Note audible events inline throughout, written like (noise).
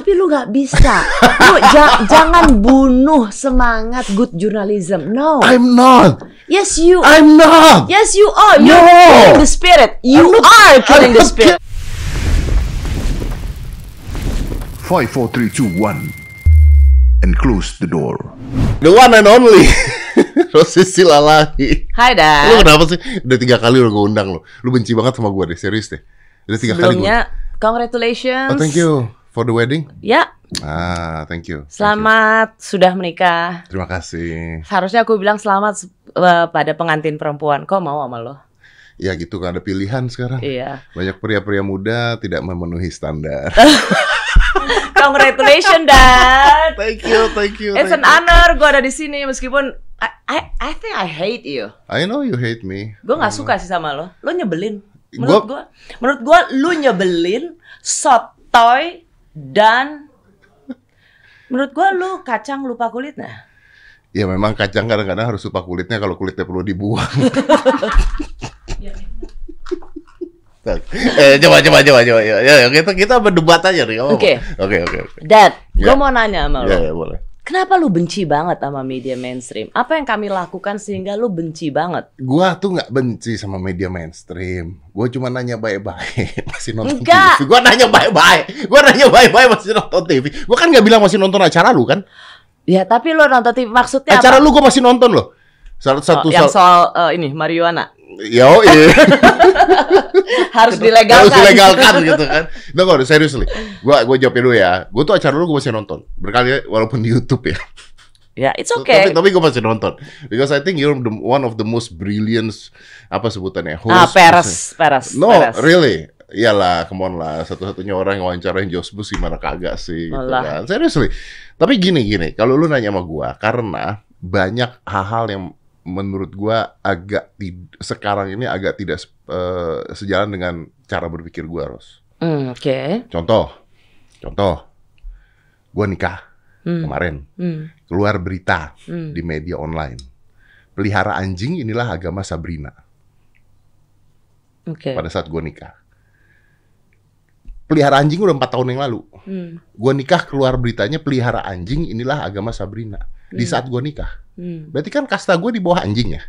tapi lu gak bisa. lu ja jangan bunuh semangat good journalism. No. I'm not. Yes you. I'm not. Yes you are. You're killing the spirit. You not, are killing the spirit. Five, four, three, two, one, and close the door. The one and only. (laughs) Rosis Silalahi. Hai dah. Lu kenapa sih? Udah tiga kali lu gue undang lo. Lu benci banget sama gue deh, serius deh. Udah tiga Sebelumnya, kali gue. Congratulations. Oh, thank you for the wedding? Ya. Ah, thank you. Selamat you. sudah menikah. Terima kasih. Harusnya aku bilang selamat eh, pada pengantin perempuan. Kok mau sama lo? Ya gitu kan ada pilihan sekarang. Iya. Banyak pria-pria muda tidak memenuhi standar. (laughs) Congratulations, Dad. thank you, thank you. It's thank an you. honor gue ada di sini meskipun I, I I think I hate you. I know you hate me. Gue nggak suka sih sama lo. Lo nyebelin. Menurut gue, menurut gue, lo nyebelin, sotoy, dan menurut gua lu kacang lupa kulitnya. Ya memang kacang kadang-kadang harus lupa kulitnya kalau kulitnya perlu dibuang. (laughs) eh, coba coba coba coba ya, ya kita kita berdebat aja nih oke oke oke dad gue ya. mau nanya sama ya, lo yeah, ya boleh Kenapa lu benci banget sama media mainstream? Apa yang kami lakukan sehingga lu benci banget? Gua tuh nggak benci sama media mainstream. Gua cuma nanya baik-baik (laughs) masih nonton Enggak. TV. Gua nanya baik-baik. Gua nanya baik-baik masih nonton TV. Gua kan nggak bilang masih nonton acara lu kan? Ya tapi lu nonton TV maksudnya Acara apa? lu gua masih nonton loh. Salah satu oh, yang soal, soal uh, eh, ini Mariana. Yo, iya. (laughs) harus dilegalkan. Harus dilegalkan gitu kan. No, no, seriously. Gua gua jawab dulu ya. Gua tuh acara dulu gua masih nonton. Berkali walaupun di YouTube ya. Ya, yeah, it's okay. Tapi, tapi gue masih nonton because I think you're the, one of the most brilliant apa sebutannya ah, host. Ah, Peres, Peres. No, Paris. really. Iyalah, come on lah. Satu-satunya orang yang wawancarain Josh Bush gimana kagak sih gitu kan. Seriously. Tapi gini-gini, kalau lu nanya sama gua karena banyak hal-hal yang menurut gua agak sekarang ini agak tidak uh, sejalan dengan cara berpikir gua, Ros. Mm, Oke. Okay. Contoh, contoh, gua nikah mm. kemarin, mm. keluar berita mm. di media online, pelihara anjing inilah agama Sabrina. Oke. Okay. Pada saat gua nikah, pelihara anjing udah empat tahun yang lalu. Mm. Gua nikah keluar beritanya pelihara anjing inilah agama Sabrina. Mm. Di hmm. saat gua nikah Hmm. Berarti kan kasta gue di bawah anjing ya.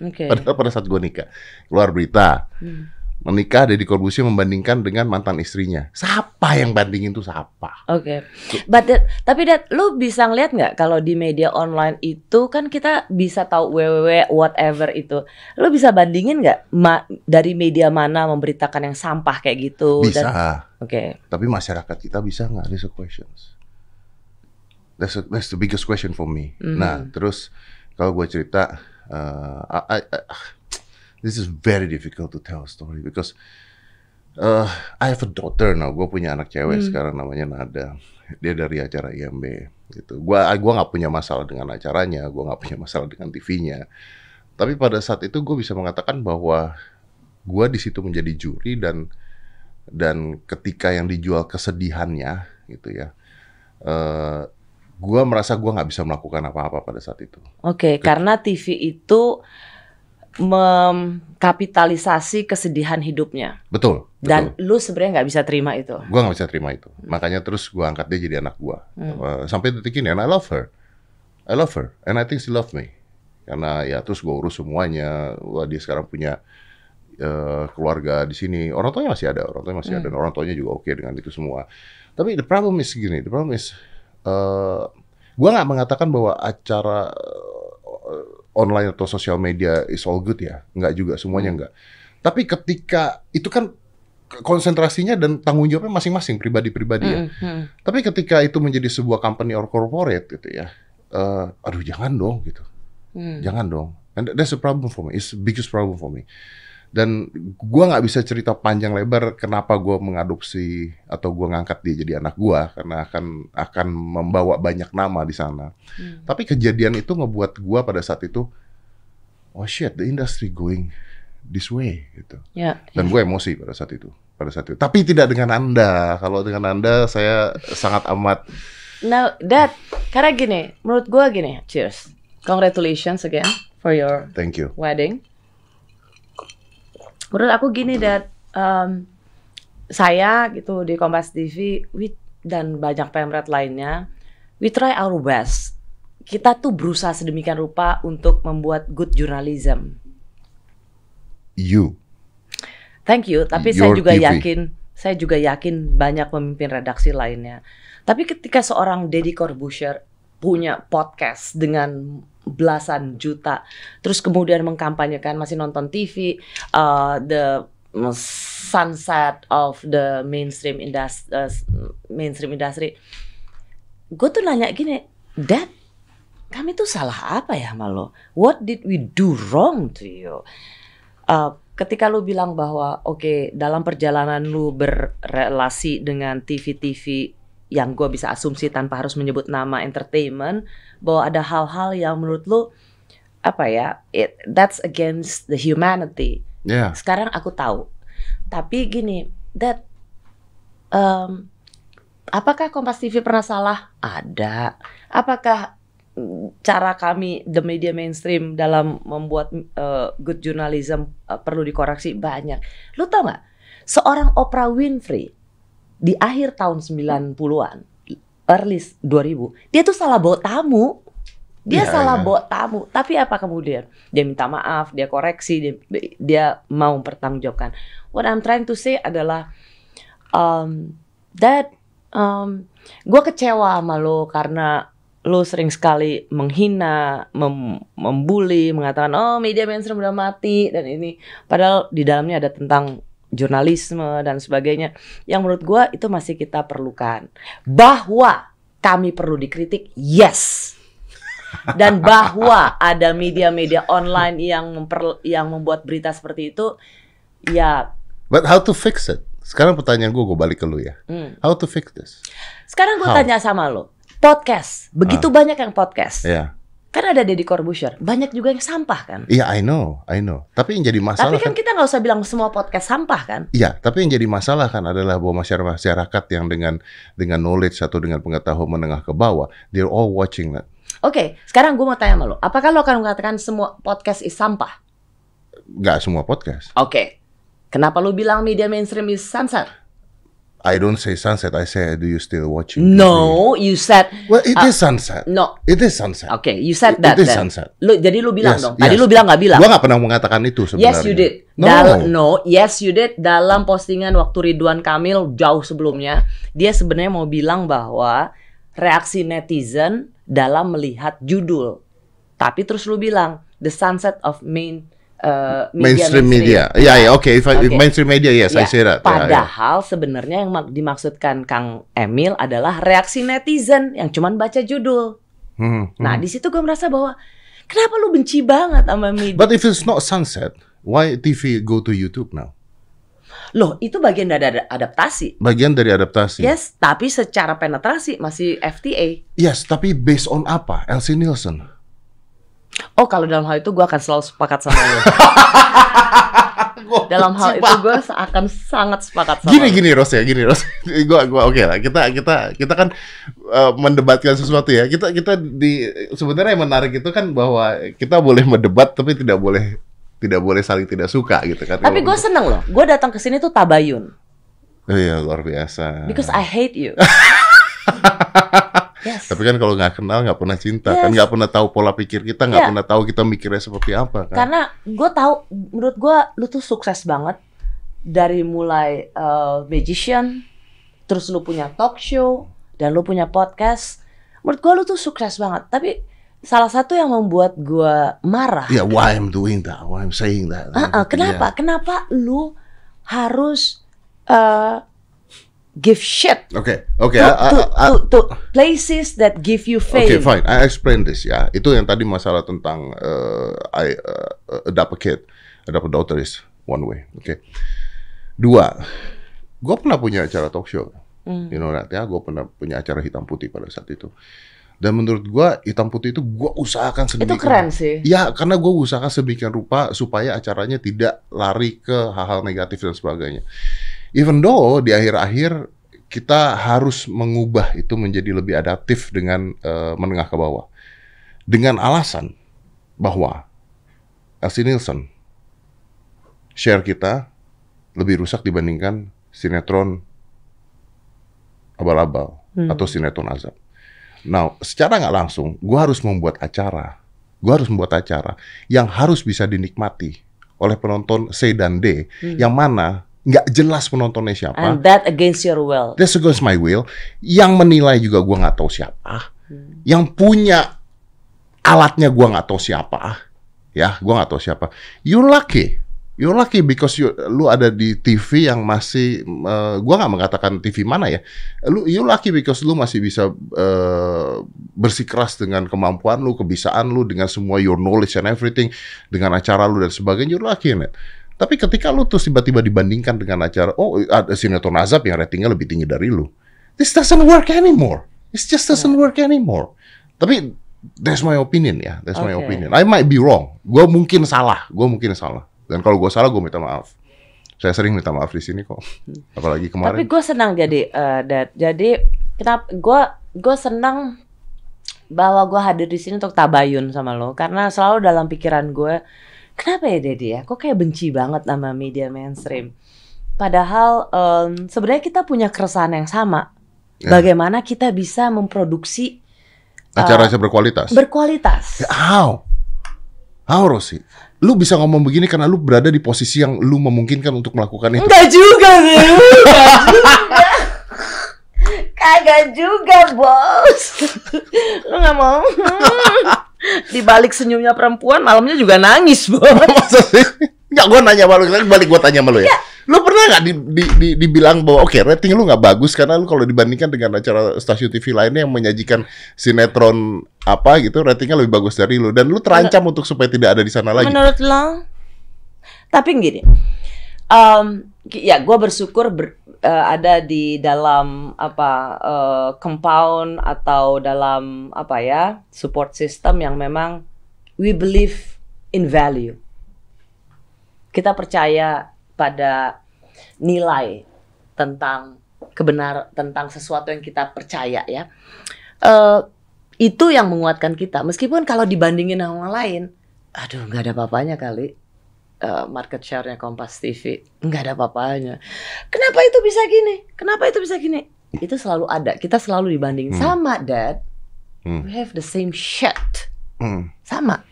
Okay. (laughs) Padahal pada saat gue nikah, keluar berita. Hmm. Menikah Deddy Corbusier membandingkan dengan mantan istrinya. Siapa yang bandingin tuh siapa? Oke. Okay. But tapi that lu bisa ngeliat nggak kalau di media online itu kan kita bisa tahu www whatever itu. Lu bisa bandingin nggak ma- dari media mana memberitakan yang sampah kayak gitu? Bisa. Oke. Okay. Tapi masyarakat kita bisa nggak? There's questions that's a, that's the biggest question for me. Mm-hmm. Nah, terus kalau gue cerita, uh, I, I, I, ah, this is very difficult to tell a story because uh, I have a daughter now. Gue punya anak cewek mm. sekarang namanya Nada. Dia dari acara IMB gitu. Gua gua nggak punya masalah dengan acaranya, gua nggak punya masalah dengan TV-nya. Tapi pada saat itu gue bisa mengatakan bahwa gue di situ menjadi juri dan dan ketika yang dijual kesedihannya gitu ya. Uh, gue merasa gue nggak bisa melakukan apa-apa pada saat itu. Oke, okay, karena TV itu mengkapitalisasi kesedihan hidupnya. Betul. betul. Dan lu sebenarnya nggak bisa terima itu. Gue nggak bisa terima itu. Hmm. Makanya terus gue angkat dia jadi anak gue. Hmm. Eh, sampai detik ini, and I love her. I love her, and I think she love me. Karena ya terus gue urus semuanya. Wah dia sekarang punya uh, keluarga di sini. Orang tuanya masih ada, orang tuanya masih hmm. ada, dan orang tuanya juga oke okay dengan itu semua. Tapi the problem is gini, the problem is Eh, gue nggak mengatakan bahwa acara eh, online atau sosial media is all good ya, nggak juga semuanya nggak. Tapi ketika itu kan konsentrasinya dan tanggung jawabnya masing-masing pribadi-pribadi ya. Mm -hmm. Tapi ketika itu menjadi sebuah company or corporate gitu ya, uh, aduh jangan dong gitu, mm. jangan dong. And that's a problem for me, it's biggest problem for me dan gue nggak bisa cerita panjang lebar kenapa gue mengadopsi atau gue ngangkat dia jadi anak gue karena akan akan membawa banyak nama di sana hmm. tapi kejadian itu ngebuat gue pada saat itu oh shit the industry going this way gitu yeah, dan ya. gue emosi pada saat itu pada saat itu tapi tidak dengan anda kalau dengan anda saya sangat amat Now that karena gini menurut gue gini cheers congratulations again for your thank you wedding menurut aku gini dat um, saya gitu di Kompas TV we, dan banyak pemret lainnya we try our best kita tuh berusaha sedemikian rupa untuk membuat good journalism you thank you tapi Your saya juga TV. yakin saya juga yakin banyak pemimpin redaksi lainnya tapi ketika seorang Deddy Corbuzier punya podcast dengan belasan juta. Terus kemudian mengkampanyekan masih nonton TV uh, the sunset of the mainstream industry uh, mainstream industry. Gue tuh nanya gini, Dad, kami tuh salah apa ya sama What did we do wrong to you? Uh, ketika lu bilang bahwa oke okay, dalam perjalanan lu berrelasi dengan TV-TV yang gue bisa asumsi tanpa harus menyebut nama entertainment bahwa ada hal-hal yang menurut lu apa ya it, that's against the humanity yeah. sekarang aku tahu tapi gini that um, apakah Kompas TV pernah salah ada apakah cara kami the media mainstream dalam membuat uh, good journalism uh, perlu dikoreksi banyak lu tau nggak seorang Oprah Winfrey di akhir tahun 90-an, early 2000, dia tuh salah bawa tamu. Dia ya, salah ya. bawa tamu, tapi apa kemudian? Dia minta maaf, dia koreksi, dia, dia mau mempertanggungjawabkan. What I'm trying to say adalah um, that um, gue kecewa sama lo karena lo sering sekali menghina, mem membuli, mengatakan oh media mainstream udah mati dan ini padahal di dalamnya ada tentang jurnalisme dan sebagainya yang menurut gue itu masih kita perlukan bahwa kami perlu dikritik yes dan bahwa ada media-media online yang memper, yang membuat berita seperti itu ya but how to fix it sekarang pertanyaan gue gue balik ke lu ya hmm. how to fix this sekarang gue tanya sama lo podcast begitu ah. banyak yang podcast yeah. Kan ada Deddy Corbuzier, banyak juga yang sampah kan? Iya, yeah, I know, I know. Tapi yang jadi masalah Tapi kan, kan kita nggak usah bilang semua podcast sampah kan? Iya, tapi yang jadi masalah kan adalah bahwa masyarakat yang dengan dengan knowledge atau dengan pengetahuan menengah ke bawah, they're all watching that. Oke, okay, sekarang gue mau tanya sama lo, kalau lo akan mengatakan semua podcast is sampah? Gak semua podcast. Oke, okay. kenapa lo bilang media mainstream is sunset? I don't say sunset. I say, do you still watching? No, TV? you said. Well, it uh, is sunset. No, it is sunset. Okay, you said that. It, is is sunset. Lu, jadi lu bilang yes, dong. Yes. Tadi lu bilang nggak bilang. Gua nggak pernah mengatakan itu sebenarnya. Yes, you did. No. Dal no, yes you did. Dalam postingan waktu Ridwan Kamil jauh sebelumnya, dia sebenarnya mau bilang bahwa reaksi netizen dalam melihat judul. Tapi terus lu bilang the sunset of main Uh, media, mainstream media, ya yeah, oke, okay. mainstream media, yes, yeah. I say that. Padahal yeah. sebenarnya yang dimaksudkan Kang Emil adalah reaksi netizen yang cuman baca judul. Hmm, hmm. nah, hmm. di situ gue merasa bahwa kenapa lu benci banget sama media? But if it's not sunset, why TV go to YouTube now? Loh, itu bagian dari adaptasi. Bagian dari adaptasi. Yes, tapi secara penetrasi masih FTA. Yes, tapi based on apa? Elsie Nielsen. Oh kalau dalam hal itu gue akan selalu sepakat sama lo. (laughs) dalam hal itu gue akan sangat sepakat sama gini lo. gini Ros ya gini Ros gue (laughs) gue oke okay lah kita kita kita kan uh, mendebatkan sesuatu ya kita kita di sebenarnya yang menarik itu kan bahwa kita boleh mendebat tapi tidak boleh tidak boleh saling tidak suka gitu kan tapi gue seneng loh gue datang ke sini tuh tabayun iya luar biasa because I hate you (laughs) Yes. Tapi kan kalau nggak kenal nggak pernah cinta, kan yes. kan nggak pernah tahu pola pikir kita, nggak yeah. pernah tahu kita mikirnya seperti apa. Kan? Karena gue tahu, menurut gue lu tuh sukses banget dari mulai uh, magician, terus lu punya talk show dan lu punya podcast. Menurut gue lu tuh sukses banget. Tapi salah satu yang membuat gue marah. Ya, yeah, why I'm doing that, why I'm saying that. Uh -uh, kenapa? Yeah. Kenapa lu harus uh, give shit. Okay, okay. To, I, I, I, to, to places that give you fame. Okay, fine. I explain this ya. Itu yang tadi masalah tentang uh, I uh, adopt a kid, adopt a daughter is one way. Oke. Okay. Dua, gue pernah punya acara talk show. Mm. You know that ya, gue pernah punya acara hitam putih pada saat itu. Dan menurut gue hitam putih itu gue usahakan sedemikian. Itu keren sih. Ya karena gue usahakan sedemikian rupa supaya acaranya tidak lari ke hal-hal negatif dan sebagainya. Even though di akhir-akhir kita harus mengubah itu menjadi lebih adaptif dengan uh, menengah ke bawah. Dengan alasan bahwa LC Nielsen share kita lebih rusak dibandingkan sinetron abal-abal hmm. atau sinetron azab. Nah, secara nggak langsung, gue harus membuat acara. Gue harus membuat acara yang harus bisa dinikmati oleh penonton C dan D, hmm. yang mana nggak jelas penontonnya siapa. And that against your will. That's against my will. Yang menilai juga gue nggak tahu siapa. Hmm. Yang punya alatnya gue nggak tahu siapa. Ya, gue nggak tahu siapa. You lucky. You lucky because you, lu ada di TV yang masih, uh, gua nggak mengatakan TV mana ya. Lu you lucky because lu masih bisa uh, bersikeras dengan kemampuan lu, kebiasaan lu, dengan semua your knowledge and everything, dengan acara lu dan sebagainya. You lucky man. Tapi ketika lu terus tiba-tiba dibandingkan dengan acara, oh ada sinetron azab yang ratingnya lebih tinggi dari lu. This doesn't work anymore. It just iya. doesn't work anymore. Tapi that's my opinion ya, that's okay. my opinion. I might be wrong. Gue mungkin salah, gue mungkin salah. Dan kalau gue salah, gue minta maaf. Saya sering minta maaf di sini kok. Hmm. Apalagi kemarin. Tapi gue senang jadi, uh, Dad. Jadi kenapa? Gue gue senang bahwa gue hadir di sini untuk tabayun sama lo karena selalu dalam pikiran gue kenapa ya Dedi ya kok kayak benci banget sama media mainstream padahal um, sebenarnya kita punya keresahan yang sama ya. bagaimana kita bisa memproduksi acara-acara eh, uh, berkualitas berkualitas ya, how how Rosi lu bisa ngomong begini karena lu berada di posisi yang lu memungkinkan untuk melakukan itu enggak juga sih enggak juga (laughs) kagak juga bos lu nggak mau (laughs) di balik senyumnya perempuan malamnya juga nangis bu, (laughs) ya nggak gue nanya malu balik gue tanya malu ya, ya. lu pernah nggak di, di, di, dibilang bahwa oke okay, rating lu nggak bagus karena lu kalau dibandingkan dengan acara stasiun TV lainnya yang menyajikan sinetron apa gitu ratingnya lebih bagus dari lu dan lu terancam menurut, untuk supaya tidak ada di sana lagi menurut lo tapi gini um, ya gue bersyukur ber, uh, ada di dalam apa uh, compound atau dalam apa ya support system yang memang we believe in value. Kita percaya pada nilai tentang kebenar tentang sesuatu yang kita percaya ya. Uh, itu yang menguatkan kita. Meskipun kalau dibandingin sama orang lain, aduh nggak ada apa-apanya kali Eh, market share-nya Kompas TV nggak ada apa-apanya. Kenapa itu bisa gini? Kenapa itu bisa gini? Itu selalu ada. Kita selalu dibanding hmm. sama, Dad. Hmm. We have the same shit. Hmm. Sama.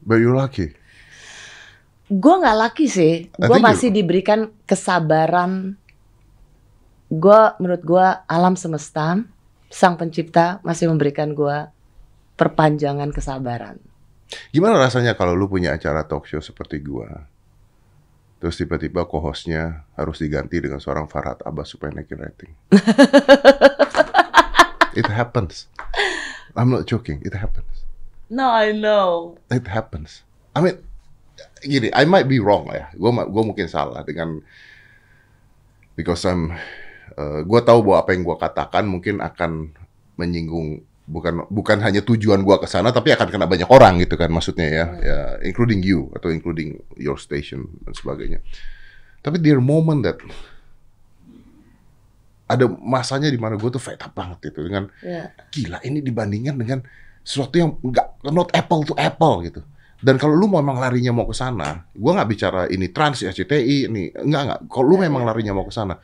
But you lucky. Gue nggak lucky sih. Gue masih you... diberikan kesabaran. Gue menurut gue alam semesta, sang pencipta masih memberikan gue perpanjangan kesabaran. Gimana rasanya kalau lu punya acara talk show seperti gua? Terus tiba-tiba co-hostnya harus diganti dengan seorang Farhat Abbas supaya naikin rating. (laughs) It happens. I'm not joking. It happens. No, I know. It happens. I mean, gini, I might be wrong lah ya. gua gua mungkin salah dengan because I'm, uh, eh, gue tahu bahwa apa yang gua katakan mungkin akan menyinggung bukan bukan hanya tujuan gua ke sana tapi akan kena banyak orang gitu kan maksudnya ya, hmm. ya including you atau including your station dan sebagainya. Tapi there moment that ada masanya di mana gue tuh fed up banget itu dengan yeah. gila ini dibandingkan dengan sesuatu yang enggak not apple to apple gitu. Dan kalau lu memang larinya mau ke sana, gue nggak bicara ini trans SCTI ini enggak enggak. Kalau lu iya, memang iya. larinya mau ke sana,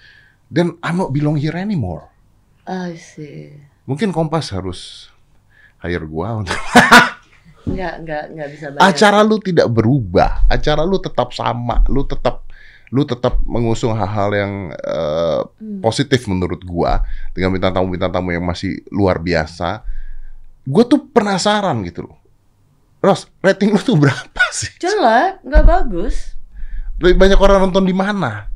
then I'm not belong here anymore. I see. Mungkin Kompas harus hire gua untuk Enggak, (laughs) enggak, enggak bisa bayar. Acara lu tidak berubah, acara lu tetap sama, lu tetap lu tetap mengusung hal-hal yang uh, hmm. positif menurut gua dengan bintang tamu bintang tamu yang masih luar biasa. Gua tuh penasaran gitu loh. Ros, rating lu tuh (laughs) berapa sih? Jelek, nggak bagus. Lebih banyak orang nonton di mana?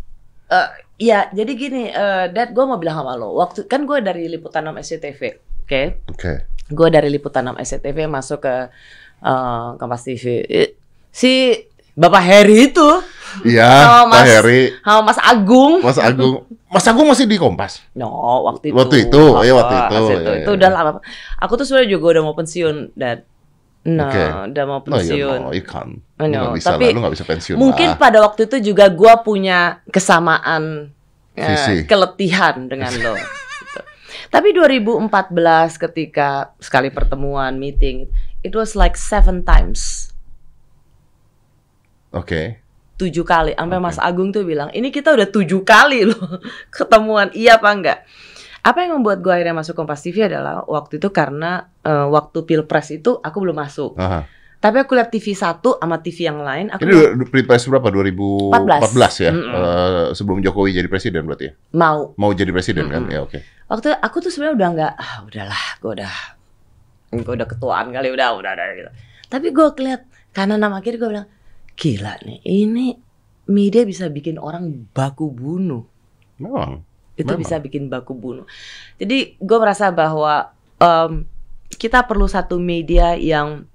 Uh, Iya, jadi gini, uh, Dad, gue mau bilang sama lo. Waktu kan gue dari liputan 6 SCTV, oke? Okay? Oke. Okay. Gue dari liputan 6 SCTV masuk ke uh, Kompas TV. Eh, si Bapak Heri itu. Iya, Mas Heri. Sama Mas Agung. Mas Agung. Mas Agung masih di Kompas? No, waktu itu. Waktu itu, ya waktu itu. Waktu itu, ya, itu ya, ya. udah iya. lama. Aku tuh sebenarnya juga udah mau pensiun, Dad. No, nah, okay. udah mau oh, iya, pensiun. No, you iya kan. know, you can't. Lu gak bisa Tapi lah, lu gak bisa pensiun Mungkin lah. pada waktu itu juga gue punya kesamaan Uh, keletihan dengan lo. gitu. (laughs) Tapi 2014 ketika sekali pertemuan, meeting, it was like seven times. Oke. Okay. Tujuh kali. Sampai okay. Mas Agung tuh bilang, ini kita udah tujuh kali loh (laughs) ketemuan. Iya apa enggak? Apa yang membuat gue akhirnya masuk Kompas TV adalah waktu itu karena uh, waktu pilpres itu aku belum masuk. Aha. Tapi aku lihat TV satu sama TV yang lain. Aku Ini pilpres berapa? 2014 14. ya? Mm -mm. Uh, sebelum Jokowi jadi presiden berarti ya? Mau. Mau jadi presiden mm -mm. kan? Ya oke. Okay. Waktu aku tuh sebenarnya udah nggak, ah udahlah, gue udah, gue udah ketuaan kali udah, udah, udah gitu. Tapi gue keliat karena nama kiri gue bilang, gila nih, ini media bisa bikin orang baku bunuh. Memang itu Memang. bisa bikin baku bunuh. Jadi gue merasa bahwa um, kita perlu satu media yang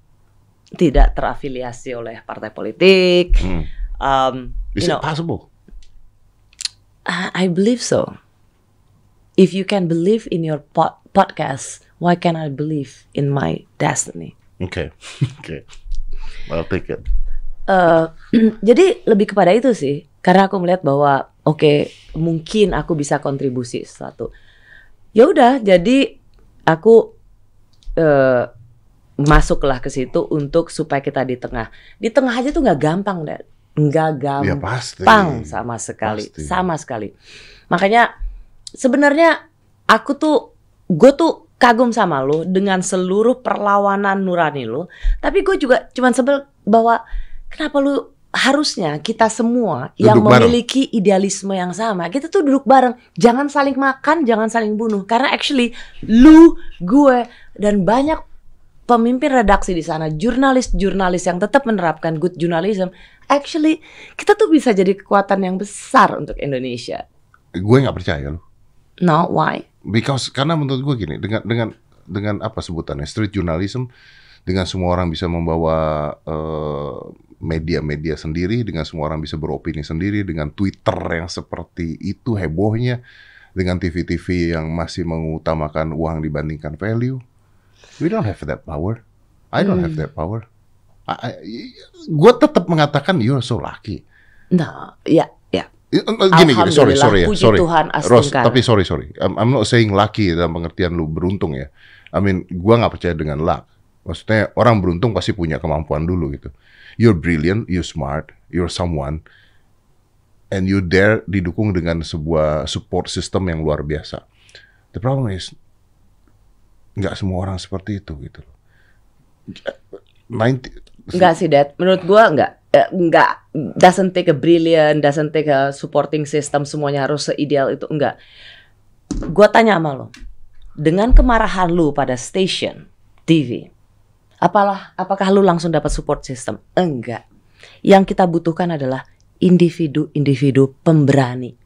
tidak terafiliasi oleh partai politik. Hmm. Um, Is you know, possible? I, believe so. If you can believe in your pod podcast, why can't I believe in my destiny? Oke, okay. oke, (laughs) okay. I'll take it. Uh, (clears throat) jadi lebih kepada itu sih, karena aku melihat bahwa oke okay, mungkin aku bisa kontribusi sesuatu ya udah jadi aku uh, masuklah ke situ untuk supaya kita di tengah di tengah aja tuh nggak gampang deh nggak iya, gampang ya, sama sekali pasti. sama sekali makanya sebenarnya aku tuh gue tuh kagum sama lo dengan seluruh perlawanan nurani lo tapi gue juga cuman sebel bahwa kenapa lu harusnya kita semua duduk yang memiliki bareng. idealisme yang sama, kita tuh duduk bareng, jangan saling makan, jangan saling bunuh. Karena actually lu, gue dan banyak pemimpin redaksi di sana, jurnalis-jurnalis yang tetap menerapkan good journalism, actually kita tuh bisa jadi kekuatan yang besar untuk Indonesia. Gue nggak percaya lo. No, why? Because karena menurut gue gini, dengan dengan dengan apa sebutannya street journalism, dengan semua orang bisa membawa uh, media-media sendiri, dengan semua orang bisa beropini sendiri, dengan Twitter yang seperti itu hebohnya, dengan TV-TV yang masih mengutamakan uang dibandingkan value. We don't have that power. I don't have hmm. that power. Gue tetap mengatakan you're so lucky. Nah, ya, ya. Uh, uh, gini, gini, sorry, sorry ya, ya sorry. Tuhan Ros, tapi sorry, sorry. I'm, I'm not saying lucky dalam pengertian lu beruntung ya. I mean, gue nggak percaya dengan luck. Maksudnya orang beruntung pasti punya kemampuan dulu gitu you're brilliant, you're smart, you're someone, and you dare didukung dengan sebuah support system yang luar biasa. The problem is nggak semua orang seperti itu gitu loh. 90 Enggak sih, Dad. Menurut gua enggak enggak eh, doesn't take a brilliant, doesn't take a supporting system semuanya harus seideal itu enggak. Gua tanya sama lo. Dengan kemarahan lu pada station TV, Apalah apakah lu langsung dapat support system? Enggak. Yang kita butuhkan adalah individu-individu pemberani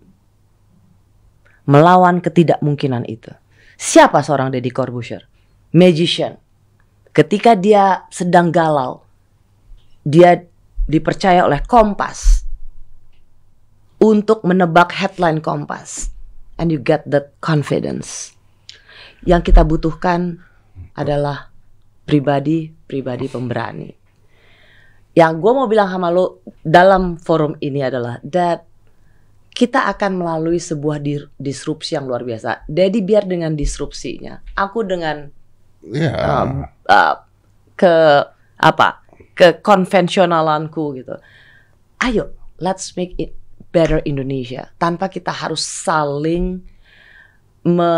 melawan ketidakmungkinan itu. Siapa seorang Deddy Corbuzier? Magician. Ketika dia sedang galau, dia dipercaya oleh Kompas untuk menebak headline Kompas. And you get the confidence. Yang kita butuhkan adalah pribadi-pribadi pemberani. Yang gue mau bilang sama lo dalam forum ini adalah that kita akan melalui sebuah disrupsi yang luar biasa. Jadi biar dengan disrupsinya, aku dengan yeah. um, uh, ke apa ke konvensionalanku gitu. Ayo, let's make it better Indonesia tanpa kita harus saling me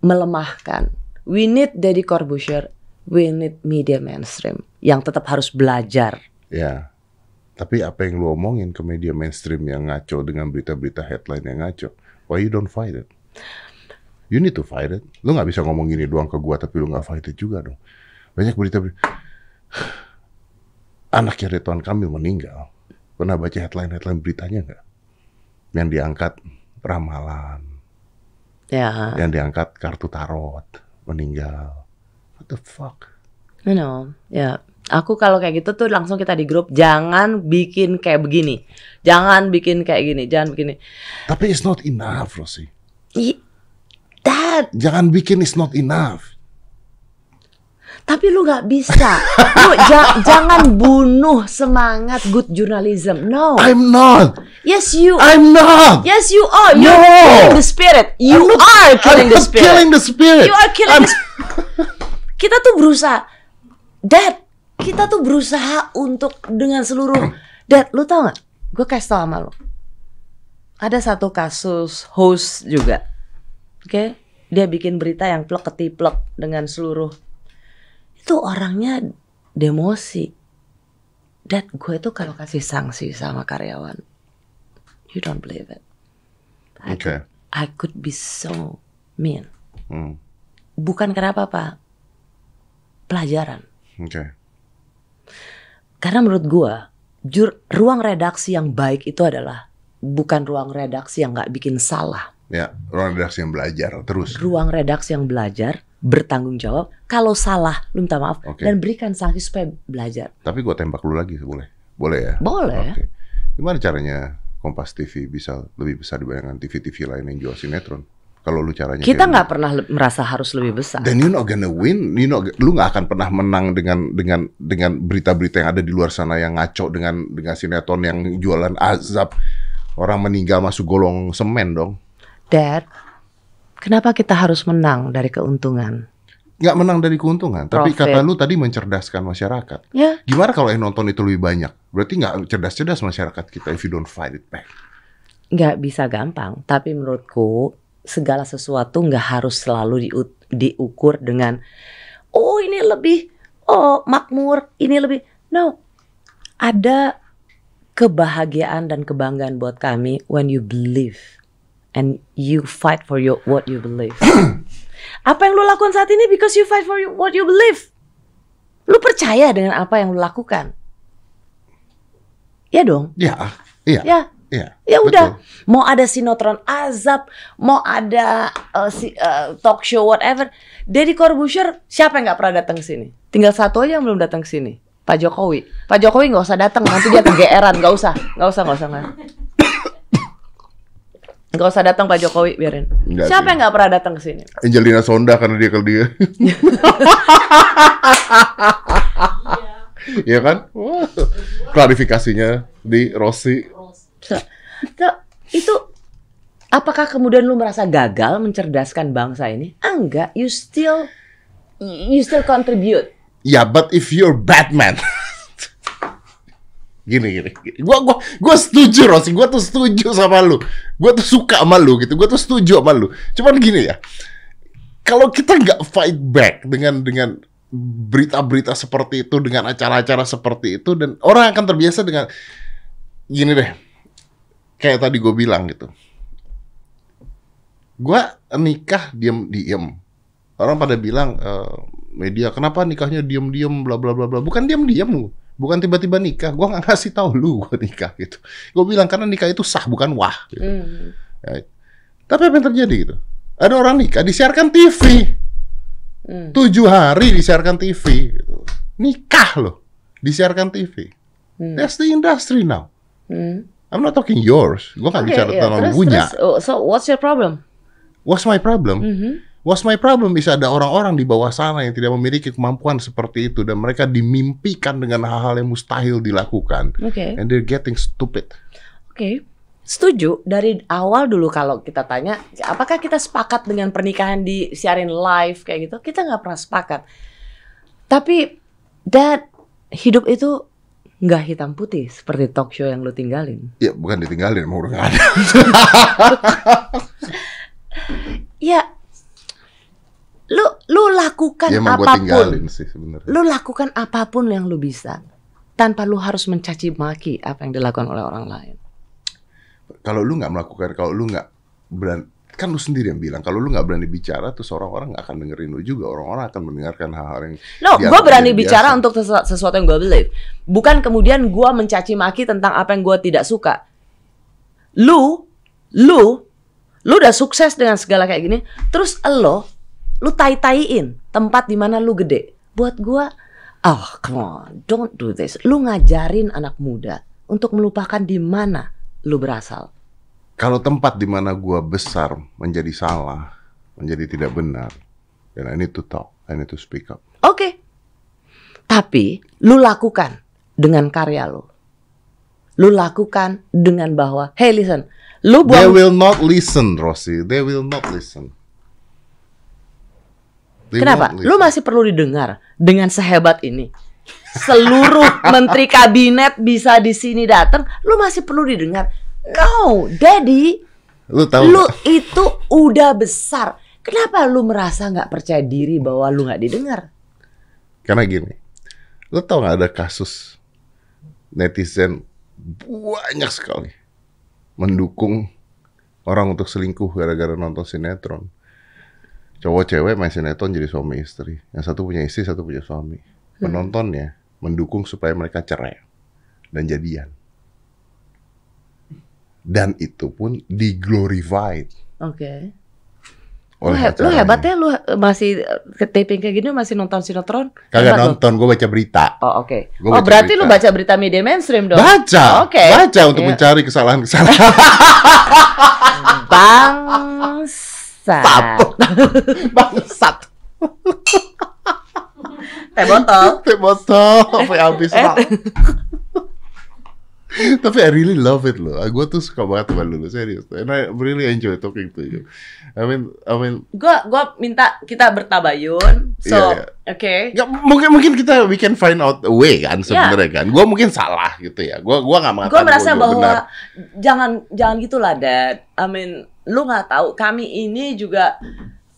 melemahkan. We need Deddy Corbusier we need media mainstream yang tetap harus belajar. Ya. Tapi apa yang lu omongin ke media mainstream yang ngaco dengan berita-berita headline yang ngaco? Why you don't fight it? You need to fight it. Lu nggak bisa ngomong gini doang ke gua tapi lu nggak fight it juga dong. Banyak berita-berita. (sighs) yang dituan Kamil meninggal. Pernah baca headline-headline beritanya nggak? Yang diangkat ramalan. Ya. Yang diangkat kartu tarot meninggal the fuck? I know, ya. Yeah. Aku kalau kayak gitu tuh langsung kita di grup jangan bikin kayak begini, jangan bikin kayak gini, jangan begini. Tapi it's not enough, Rosie. that. Jangan bikin it's not enough. Tapi lu nggak bisa. lu (laughs) ja jangan bunuh semangat good journalism. No. I'm not. Yes you. I'm not. Yes you are. You're no. killing the spirit. You I'm not, are killing I'm the spirit. Killing the spirit. You are killing. I'm... The (laughs) kita tuh berusaha dad kita tuh berusaha untuk dengan seluruh (clears throat) dad lu tau gak gue kasih tau sama lu ada satu kasus host juga oke okay? dia bikin berita yang plek ketiplek dengan seluruh itu orangnya demosi dad gue tuh kalau kasih sanksi sama karyawan you don't believe it I, okay. I could be so mean mm. bukan kenapa pak pelajaran. Okay. Karena menurut gue, jur, ruang redaksi yang baik itu adalah bukan ruang redaksi yang nggak bikin salah. Ya, ruang redaksi yang belajar terus. Ruang redaksi yang belajar, bertanggung jawab. Kalau salah, lu minta maaf okay. dan berikan sanksi supaya belajar. Tapi gue tembak lu lagi, boleh? Boleh ya? Boleh. Okay. Gimana caranya Kompas TV bisa lebih besar dibandingkan TV-TV lain yang jual sinetron? kalau lu caranya kita nggak pernah merasa harus lebih besar dan you not gonna win you not lu nggak akan pernah menang dengan dengan dengan berita-berita yang ada di luar sana yang ngaco dengan dengan sinetron yang jualan azab orang meninggal masuk golong semen dong Dad kenapa kita harus menang dari keuntungan nggak menang dari keuntungan tapi Profit. kata lu tadi mencerdaskan masyarakat ya. gimana kalau yang nonton itu lebih banyak berarti nggak cerdas-cerdas masyarakat kita if you don't fight it back nggak bisa gampang tapi menurutku segala sesuatu nggak harus selalu di, diukur dengan oh ini lebih oh makmur ini lebih no ada kebahagiaan dan kebanggaan buat kami when you believe and you fight for your what you believe (clears throat) apa yang lu lakukan saat ini because you fight for your what you believe lu percaya dengan apa yang lu lakukan ya dong ya iya ya Yeah, Ya udah, mau ada sinotron azab, mau ada uh, si, uh, talk show whatever. Deddy Corbuzier siapa yang nggak pernah datang ke sini? Tinggal satu aja yang belum datang ke sini. Pak Jokowi. Pak Jokowi nggak usah datang, nanti dia kegeeran, nggak usah, nggak usah, nggak usah nggak. Gak usah datang Pak Jokowi, biarin. Enggak Siapa sih. yang nggak pernah datang ke sini? Angelina Sonda karena dia kalau dia. (laughs) Iya kan? Klarifikasinya di Rossi itu apakah kemudian lu merasa gagal mencerdaskan bangsa ini? Enggak, you still you still contribute. Ya, yeah, but if you're Batman. (laughs) gini, gini gini. gue gua gua setuju Rossi, gue tuh setuju sama lu. gue tuh suka sama lu gitu. gue tuh setuju sama lu. Cuman gini ya. Kalau kita nggak fight back dengan dengan berita-berita seperti itu dengan acara-acara seperti itu dan orang akan terbiasa dengan gini deh kayak tadi gue bilang gitu gue nikah diem diem orang pada bilang e, media kenapa nikahnya diem diem bla bla bla bla bukan diem diem lu bukan tiba-tiba nikah gue nggak ngasih tahu lu gue nikah gitu gue bilang karena nikah itu sah bukan wah gitu. mm. ya, tapi apa yang terjadi gitu ada orang nikah disiarkan TV mm. tujuh hari disiarkan TV gitu. nikah loh disiarkan TV mm. that's the industry now mm. I'm not talking yours. Gue gak okay, bicara yeah. tentang terus, punya. Terus, oh, so what's your problem? What's my problem? Mm -hmm. What's my problem? Bisa ada orang-orang di bawah sana yang tidak memiliki kemampuan seperti itu dan mereka dimimpikan dengan hal-hal yang mustahil dilakukan. Okay. And they're getting stupid. Oke. Okay. Setuju dari awal dulu kalau kita tanya apakah kita sepakat dengan pernikahan di siarin live kayak gitu? Kita nggak pernah sepakat. Tapi that hidup itu nggak hitam putih seperti talk show yang lu tinggalin. Ya bukan ditinggalin, mau udah ada. (laughs) ya lu lu lakukan ya, apapun. sih Lu lakukan apapun yang lu bisa tanpa lu harus mencaci maki apa yang dilakukan oleh orang lain. Kalau lu nggak melakukan, kalau lu nggak berani kan lu sendiri yang bilang kalau lu nggak berani bicara tuh seorang orang nggak akan dengerin lu juga orang-orang akan mendengarkan hal-hal yang no gue berani bicara biasa. untuk sesuatu yang gue believe bukan kemudian gue mencaci maki tentang apa yang gue tidak suka lu lu lu udah sukses dengan segala kayak gini terus lo lu tai taiin tempat di mana lu gede buat gue oh ah, come on don't do this lu ngajarin anak muda untuk melupakan di mana lu berasal kalau tempat di mana gue besar menjadi salah, menjadi tidak benar, dan ini need to talk, I to speak up. Oke, okay. tapi lu lakukan dengan karya lu. Lu lakukan dengan bahwa, hey listen, lu buang... They will not listen, Rossi. They will not listen. They Kenapa? Listen. Lu masih perlu didengar dengan sehebat ini seluruh (laughs) menteri kabinet bisa di sini datang, lu masih perlu didengar. Kau, Daddy. Lu tahu? Lu gak? itu udah besar. Kenapa lu merasa nggak percaya diri bahwa lu nggak didengar? Karena gini, lu tau nggak ada kasus netizen banyak sekali mendukung orang untuk selingkuh gara-gara nonton sinetron. Cowok cewek main sinetron jadi suami istri. Yang satu punya istri, satu punya suami. Hmm. Penontonnya mendukung supaya mereka cerai dan jadian dan itu pun di Oke. Okay. lu, hebat ya lu masih ke eh, taping kayak gini masih nonton sinetron? Kagak nonton, gue baca berita. Oh oke. Okay. oh berarti berita. lu baca berita media mainstream dong? Baca. Oh, oke. Okay. Baca untuk yeah. mencari kesalahan-kesalahan. (laughs) Bangsat. Bangsat. Teh botol. Teh botol. Sampai habis, eh. Tapi I really love it loh. Gue tuh suka banget sama lu, serius. And I really enjoy talking to you. I mean, I mean. Gue gua minta kita bertabayun. So, yeah, yeah. oke. Okay. Ya, mungkin mungkin kita we can find out a way kan sebenarnya yeah. kan. Gue mungkin salah gitu ya. Gue gua nggak mengatakan. Gue merasa gua bahwa benar. jangan jangan gitulah, Dad. I mean, lu nggak tahu kami ini juga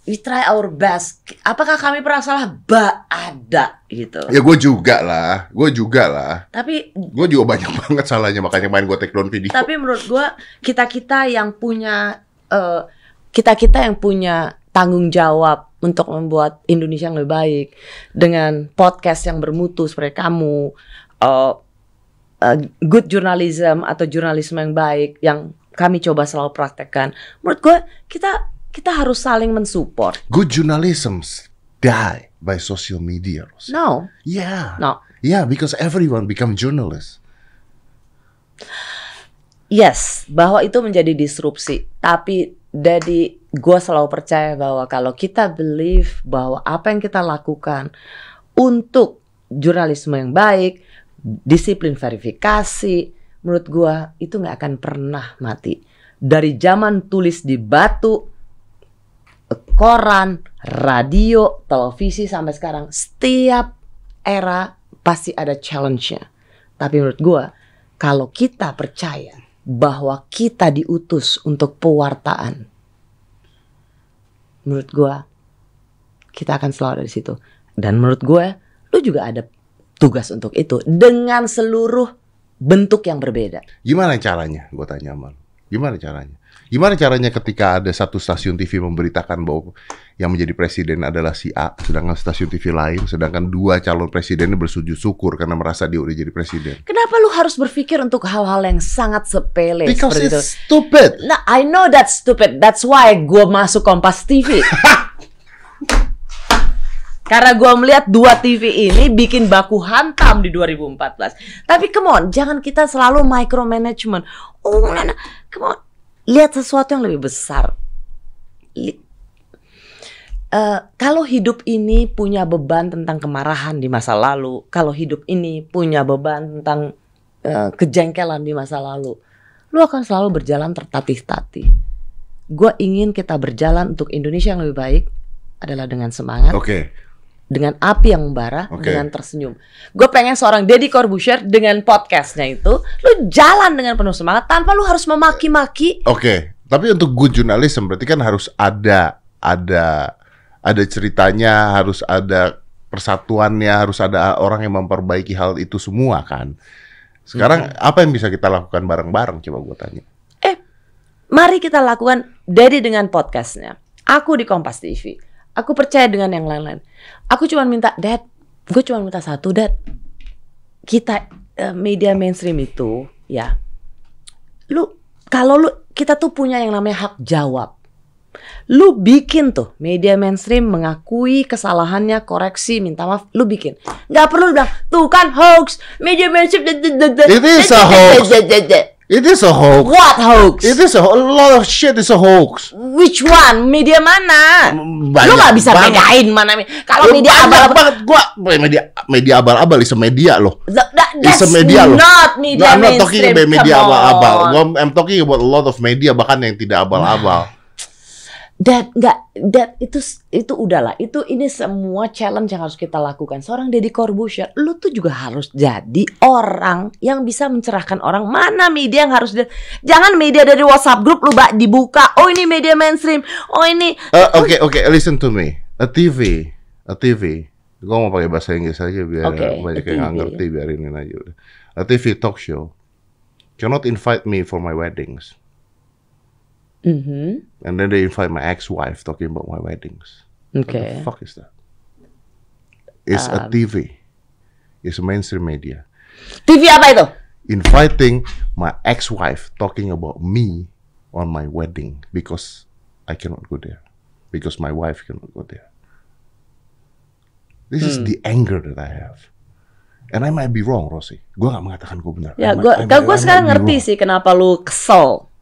we try our best. Apakah kami pernah salah? Ba ada gitu. Ya gue juga lah, gue juga lah. Tapi gue juga banyak (laughs) banget salahnya makanya main gue take down video. Tapi menurut gue kita kita yang punya uh, eh, kita kita yang punya tanggung jawab untuk membuat Indonesia yang lebih baik dengan podcast yang bermutu seperti kamu, uh, uh, good journalism atau jurnalisme yang baik yang kami coba selalu praktekkan. Menurut gue kita kita harus saling mensupport. Good journalism die by social media. Rosie. No. Yeah. No. Yeah, because everyone become journalist. Yes, bahwa itu menjadi disrupsi. Tapi dari gue selalu percaya bahwa kalau kita believe bahwa apa yang kita lakukan untuk jurnalisme yang baik, disiplin verifikasi, menurut gue itu nggak akan pernah mati. Dari zaman tulis di batu koran, radio, televisi sampai sekarang setiap era pasti ada challenge-nya. Tapi menurut gue, kalau kita percaya bahwa kita diutus untuk pewartaan, menurut gue kita akan selalu ada di situ. Dan menurut gue, lu juga ada tugas untuk itu dengan seluruh bentuk yang berbeda. Gimana caranya? Gue tanya sama lu. Gimana caranya? Gimana caranya ketika ada satu stasiun TV memberitakan bahwa yang menjadi presiden adalah si A, sedangkan stasiun TV lain, sedangkan dua calon presiden bersujud syukur karena merasa dia udah jadi presiden. Kenapa lu harus berpikir untuk hal-hal yang sangat sepele Because seperti itu? stupid. Nah, I know that stupid. That's why gue masuk Kompas TV. (laughs) Karena gue melihat dua TV ini bikin baku hantam di 2014. Tapi come on, jangan kita selalu micromanagement oh mana come on lihat sesuatu yang lebih besar Uh, kalau hidup ini punya beban tentang kemarahan di masa lalu, kalau hidup ini punya beban tentang uh, kejengkelan di masa lalu, lu akan selalu berjalan tertatih-tatih. Gua ingin kita berjalan untuk Indonesia yang lebih baik adalah dengan semangat. Oke. Okay dengan api yang membara, okay. dengan tersenyum. Gue pengen seorang Deddy Corbuzier dengan podcastnya itu, lu jalan dengan penuh semangat tanpa lu harus memaki-maki. Oke, okay. tapi untuk good journalism berarti kan harus ada, ada, ada ceritanya, harus ada persatuannya, harus ada orang yang memperbaiki hal itu semua kan. Sekarang hmm. apa yang bisa kita lakukan bareng-bareng? Coba gue tanya. Eh, mari kita lakukan Deddy dengan podcastnya. Aku di Kompas TV Aku percaya dengan yang lain-lain. Aku cuma minta, Dad, gue cuma minta satu, Dad. Kita uh, media mainstream itu, ya, lu kalau lu kita tuh punya yang namanya hak jawab. Lu bikin tuh media mainstream mengakui kesalahannya, koreksi, minta maaf, lu bikin. Gak perlu bilang, tuh kan hoax, media mainstream. It is a hoax. It is a hoax. What hoax? It is a, a lot of shit is a hoax. Which one? Media mana? Banyak Lu gak bisa banget. bedain mana Kalau media abal-abal gua media media abal-abal is media loh. That, media loh. Not media no, I'm not talking about media abal-abal. I'm talking about a lot of media bahkan yang tidak abal-abal. That nggak that itu itu udahlah. Itu ini semua challenge yang harus kita lakukan. Seorang Deddy Corbuzier, lu tuh juga harus jadi orang yang bisa mencerahkan orang. Mana media yang harus jangan media dari WhatsApp grup lu bak dibuka. Oh ini media mainstream. Oh ini eh, oh, Oke uh, oke okay, okay, listen to me. A TV, a TV. gua mau pakai bahasa Inggris aja biar okay, banyak yang ngerti biarin aja. A TV talk show cannot invite me for my weddings. Mm-hmm. And then they invite my ex-wife talking about my weddings. Okay. What the fuck is that? It's um, a TV. It's mainstream media. TV apa itu? Inviting my ex-wife talking about me on my wedding because I cannot go there. Because my wife cannot go there. This hmm. is the anger that I have. And I might be wrong, Rosie. Gue gak mengatakan gue benar. Ya, gue, gue sekarang ngerti sih kenapa lu kesel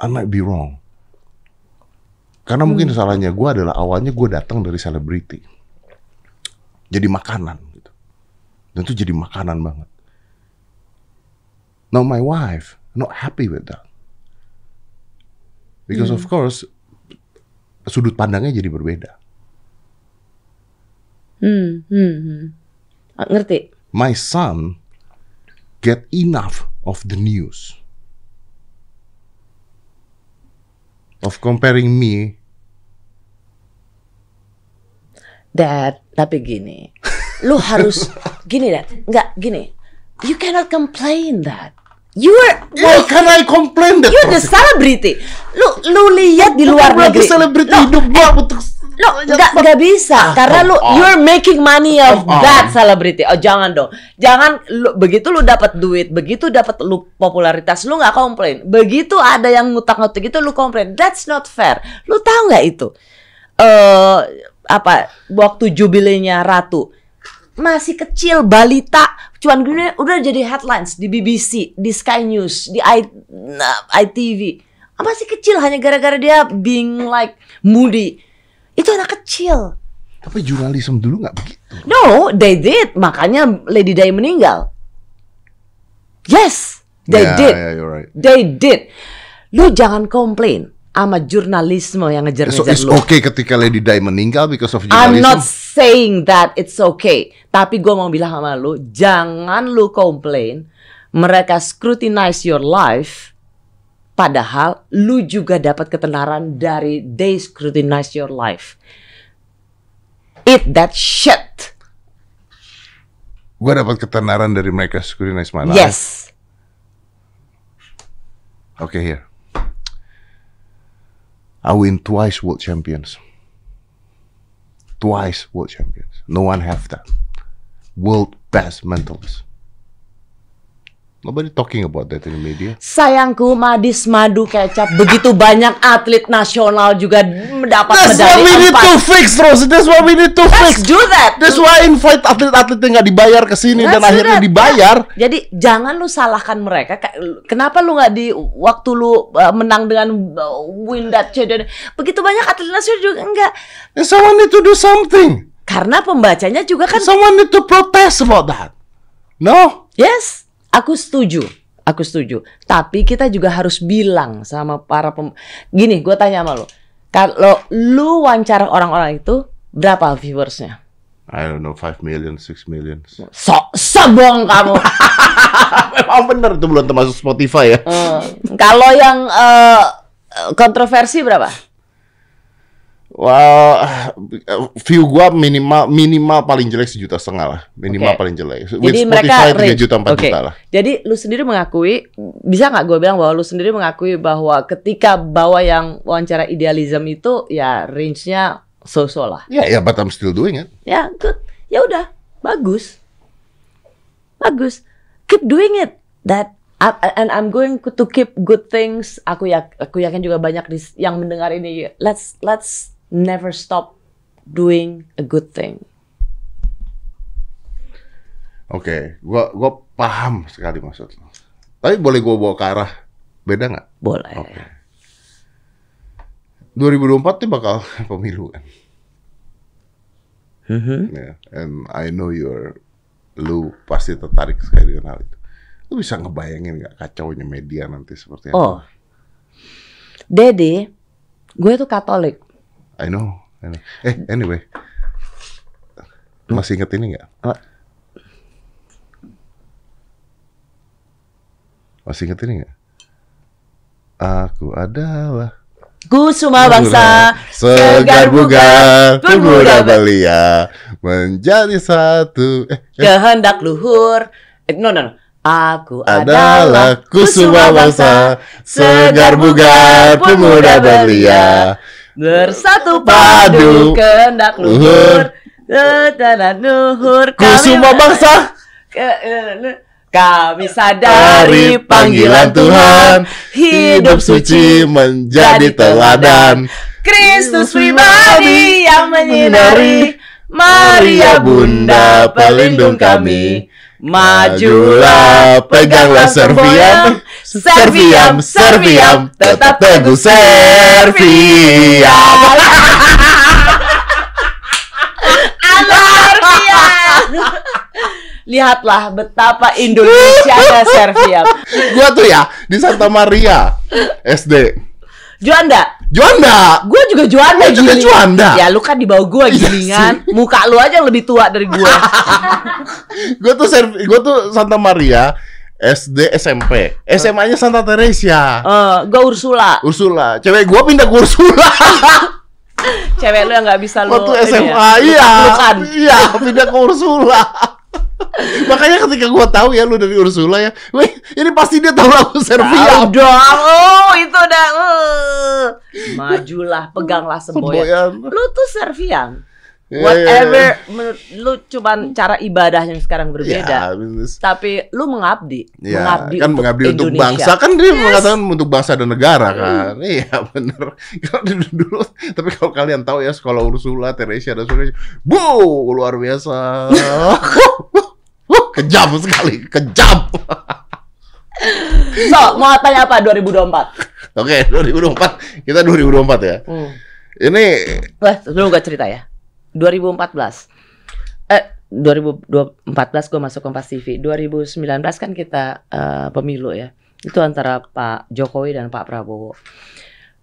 I might be wrong. Karena hmm. mungkin salahnya gue adalah awalnya gue datang dari selebriti. Jadi makanan gitu. Dan itu jadi makanan banget. Now my wife not happy with that. Because hmm. of course sudut pandangnya jadi berbeda. Hmm, hmm, hmm. Ngerti. My son get enough of the news of comparing me Dad, tapi gini, lu harus (laughs) gini Dad, Enggak gini. You cannot complain that. You are well, like, can I complain that? You're the celebrity. Lu lu lihat di luar negeri. lu celebrity hidup gua eh, untuk no nggak nggak bisa ah, karena lu you're making money of that on. celebrity oh jangan dong jangan lu, begitu lu dapat duit begitu dapat lu popularitas lu nggak komplain begitu ada yang ngutak ngutak gitu lu komplain that's not fair lu tahu nggak itu eh uh, apa waktu jubilenya ratu masih kecil balita cuan gini udah jadi headlines di BBC di Sky News di I, nah, ITV masih kecil hanya gara-gara dia being like moody itu anak kecil. Tapi jurnalisme dulu nggak begitu. No, they did. Makanya Lady Day meninggal. Yes, they yeah, did. Yeah, you're right. They did. Lu jangan komplain sama jurnalisme yang ngejar-ngejar so, it's lu. okay ketika Lady Di meninggal because of journalism? I'm not saying that it's okay. Tapi gue mau bilang sama lu, jangan lu komplain. Mereka scrutinize your life Padahal lu juga dapat ketenaran dari they scrutinize your life. Eat that shit. Gua dapat ketenaran dari mereka scrutinize my life. Yes. Okay, here. I win twice world champions. Twice world champions. No one have that. World best mentalist. Nobody talking about that in the media. Sayangku Madis Madu Kecap begitu banyak atlet nasional juga mendapat That's medali. That's what we need to fix, Rose. That's what we need to Let's fix. do that. That's why invite atlet-atlet yang nggak dibayar ke sini dan akhirnya that. dibayar. Nah, jadi jangan lu salahkan mereka. Kenapa lu nggak di waktu lu uh, menang dengan uh, win that cedera. Begitu banyak atlet nasional juga enggak. And someone need to do something. Karena pembacanya juga kan. Someone need to protest about that. No. Yes. Aku setuju, aku setuju. Tapi kita juga harus bilang sama para pem... Gini, gue tanya sama lo. Kalau lu wawancara orang-orang itu, berapa viewersnya? I don't know, five million, six million. So, sebong kamu. (laughs) Memang benar itu belum termasuk Spotify ya. Hmm. Kalau yang uh, kontroversi berapa? Well, view gua minimal minimal paling jelek sejuta setengah lah, minimal okay. paling jelek. With Jadi Spotify mereka tiga juta empat okay. juta lah. Jadi lu sendiri mengakui bisa nggak gue bilang bahwa lu sendiri mengakui bahwa ketika bawa yang wawancara idealism itu ya range-nya so-so lah. Ya, yeah, ya, yeah, but I'm still doing it. Ya, yeah, good. Ya udah, bagus. Bagus. Keep doing it. That and I'm going to keep good things. Aku ya, aku yakin juga banyak yang mendengar ini. Let's let's never stop doing a good thing. Oke, okay. gua paham sekali maksud lo. Tapi boleh gue bawa ke arah beda nggak? Boleh. Okay. 2024 tuh bakal (laughs) pemilu kan. Mm -hmm. yeah. And I know you're lu pasti tertarik sekali dengan hal itu. Lu bisa ngebayangin nggak kacaunya media nanti seperti apa? Oh, Dede, gue tuh Katolik. I know. I know. Eh, anyway. Masih inget ini nggak? Masih inget ini nggak? Aku adalah Kusuma bangsa segar bugar pemuda belia menjadi satu eh, eh. kehendak luhur eh, no no, no. Aku adalah kusuma bangsa segar bugar pemuda belia bersatu padu kehendak luhur tanah luhur kusuma bangsa eh, eh, kami sadari panggilan Tuhan hidup suci menjadi teladan Kristus pribadi yang menyinari Maria Bunda pelindung kami Majulah peganglah serviam Serbiam, Serbiam, tetap teguh Serbiam. Lihatlah betapa Indonesia ada Serbiam. Gua tuh ya di Santa Maria SD. Juanda. Juanda. Gua juga Juanda. Gua juga Juanda. Ya lu kan di bawah gua iya gilingan. Muka lu aja yang lebih tua dari gua. (laughs) Gua tuh serv, Gua tuh Santa Maria SD, SMP. Eh. SMA-nya Santa Teresa. Eh, uh, gue Ursula. Ursula. Cewek gue pindah ke Ursula. (laughs) Cewek lu yang nggak bisa lu Waktu SMA ya, iya. Lukan. Iya, pindah ke Ursula. (laughs) Makanya ketika gue tahu ya lu dari Ursula ya, weh ini pasti dia tahu lagu Serbia. Udah, oh itu udah. Uh. Majulah, peganglah semboyan. semboyan. Lu tuh Servian. Yeah, iya, Whatever yeah, yeah. menurut lu cuman cara ibadah yang sekarang berbeda. Yeah, ya, tapi lu mengabdi, yeah, mengabdi kan untuk mengabdi Indonesia. bangsa kan dia yes. mengatakan untuk bangsa dan negara kan. Mm. (laughs) Iya bener. Kalau dulu tapi kalau kalian tahu ya sekolah Ursula, Teresa dan sebagainya. wow luar biasa. (laughs) kejam sekali, kejam. (laughs) so, mau tanya apa 2024? Oke, okay, 2024. Kita 2024 ya. Hmm. Ini Wah, lu gak cerita ya? 2014 eh 2014 gue masuk Kompas TV 2019 kan kita uh, pemilu ya itu antara Pak Jokowi dan Pak Prabowo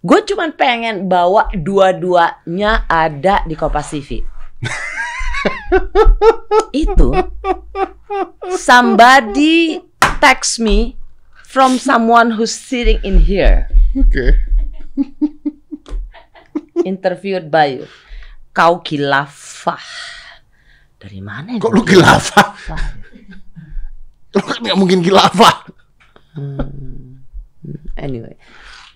gue cuma pengen bawa dua-duanya ada di Kompas TV (laughs) itu somebody text me from someone who's sitting in here okay interviewed by you kau kilafah. Dari mana Kok lu kilafah? (laughs) lu kan nggak mungkin kilafah. Hmm. Anyway.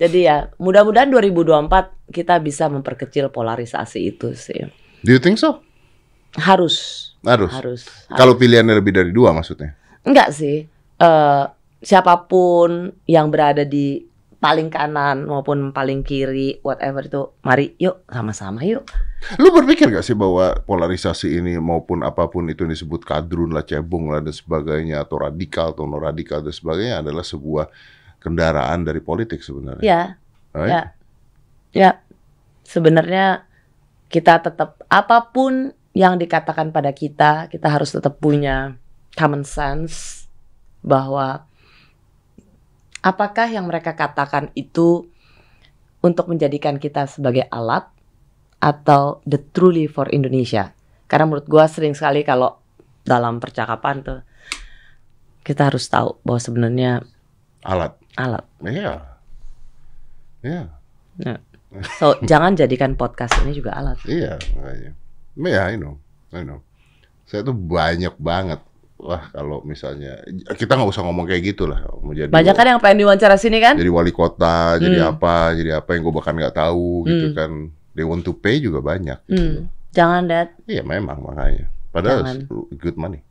Jadi ya, mudah-mudahan 2024 kita bisa memperkecil polarisasi itu sih. Do you think so? Harus. Harus. Harus. Kalau pilihannya lebih dari dua maksudnya? Enggak sih. Uh, siapapun yang berada di paling kanan maupun paling kiri whatever itu mari yuk sama-sama yuk lu berpikir gak sih bahwa polarisasi ini maupun apapun itu disebut kadrun lah cebong lah dan sebagainya atau radikal atau non radikal dan sebagainya adalah sebuah kendaraan dari politik sebenarnya ya right? ya ya sebenarnya kita tetap apapun yang dikatakan pada kita kita harus tetap punya common sense bahwa Apakah yang mereka katakan itu untuk menjadikan kita sebagai alat atau the truly for Indonesia? Karena menurut gue sering sekali kalau dalam percakapan tuh kita harus tahu bahwa sebenarnya alat. Alat. Iya. Yeah. Iya. Yeah. Nah. So (laughs) jangan jadikan podcast ini juga alat. Iya, Yeah, Iya, yeah, I know. I know. Saya tuh banyak banget wah kalau misalnya kita nggak usah ngomong kayak gitu lah mau jadi banyak kan yang pengen diwawancara sini kan jadi wali kota hmm. jadi apa jadi apa yang gue bahkan nggak tahu gitu hmm. gitu kan they want to pay juga banyak gitu. hmm. jangan dad iya memang makanya padahal jangan. good money